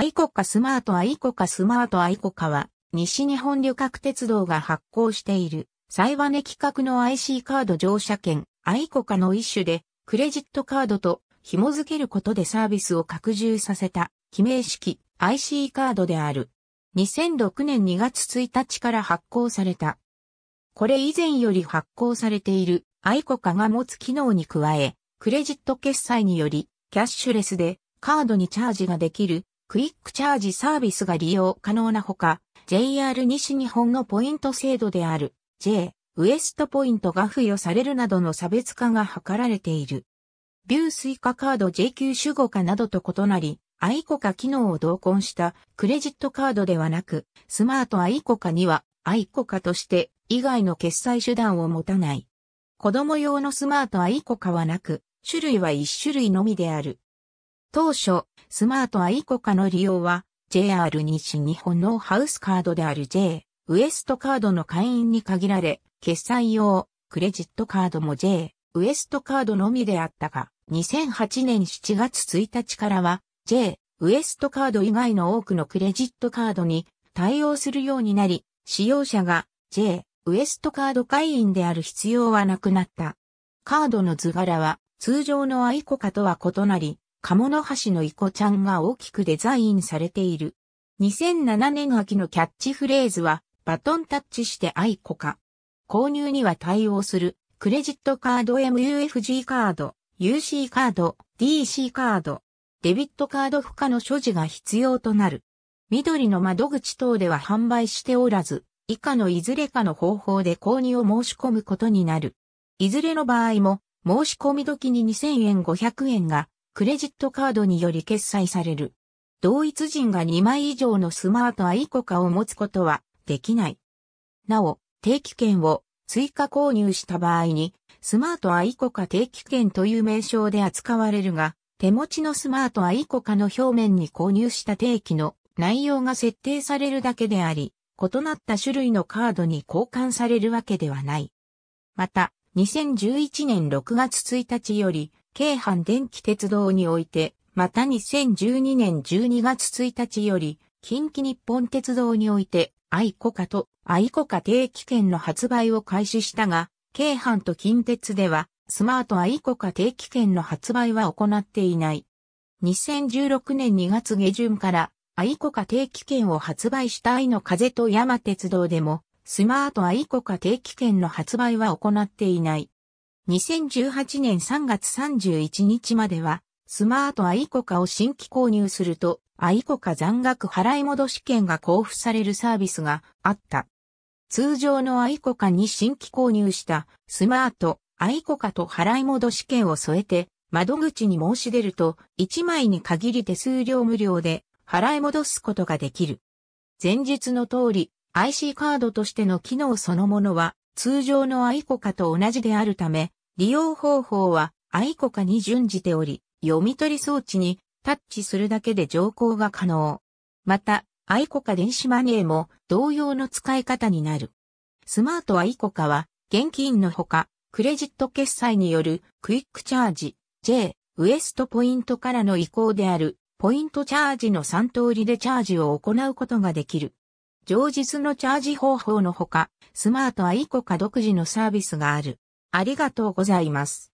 アイコカスマートアイコカスマートアイコカは、西日本旅客鉄道が発行している、サイバネ企画の IC カード乗車券、アイコカの一種で、クレジットカードと紐付けることでサービスを拡充させた、記名式 IC カードである。2006年2月1日から発行された。これ以前より発行されている、アイコカが持つ機能に加え、クレジット決済により、キャッシュレスで、カードにチャージができる、クイックチャージサービスが利用可能なほか、JR 西日本のポイント制度である J ウエストポイントが付与されるなどの差別化が図られている。ビュースイカカード JQ 主語化などと異なり、アイコカ機能を同梱したクレジットカードではなく、スマートアイコカにはアイコカとして以外の決済手段を持たない。子供用のスマートアイコカはなく、種類は1種類のみである。当初、スマートアイコカの利用は、JR 西日本のハウスカードである J、ウエストカードの会員に限られ、決済用、クレジットカードも J、ウエストカードのみであったが、2008年7月1日からは、J、ウエストカード以外の多くのクレジットカードに対応するようになり、使用者が J、ウエストカード会員である必要はなくなった。カードの図柄は通常のアイコカとは異なり、鴨の橋のイコちゃんが大きくデザインされている。2007年秋のキャッチフレーズは、バトンタッチして愛子か。購入には対応する、クレジットカード MUFG カード、UC カード、DC カード、デビットカード付加の所持が必要となる。緑の窓口等では販売しておらず、以下のいずれかの方法で購入を申し込むことになる。いずれの場合も、申し込み時に2000円500円がクレジットカードにより決済される。同一人が2枚以上のスマートアイコカを持つことはできない。なお、定期券を追加購入した場合に、スマートアイコカ定期券という名称で扱われるが、手持ちのスマートアイコカの表面に購入した定期の内容が設定されるだけであり、異なった種類のカードに交換されるわけではない。また、2011年6月1日より、京阪電気鉄道において、また2012年12月1日より、近畿日本鉄道において、愛子化と愛子化定期券の発売を開始したが、京阪と近鉄では、スマート愛子か定期券の発売は行っていない。2016年2月下旬から、愛子か定期券を発売した愛の風と山鉄道でも、スマート愛子か定期券の発売は行っていない。2018年3月31日までは、スマートアイコカを新規購入すると、アイコカ残額払い戻し券が交付されるサービスがあった。通常のアイコカに新規購入したスマートアイコカと払い戻し券を添えて、窓口に申し出ると、1枚に限り手数料無料で払い戻すことができる。前述の通り、IC カードとしての機能そのものは、通常のアイコカと同じであるため、利用方法は、アイコカに準じており、読み取り装置にタッチするだけで乗降が可能。また、アイコカ電子マネーも同様の使い方になる。スマートアイコカは、現金のほか、クレジット決済によるクイックチャージ、J、ウエストポイントからの移行である、ポイントチャージの3通りでチャージを行うことができる。上述のチャージ方法のほか、スマートアイコカ独自のサービスがある。ありがとうございます。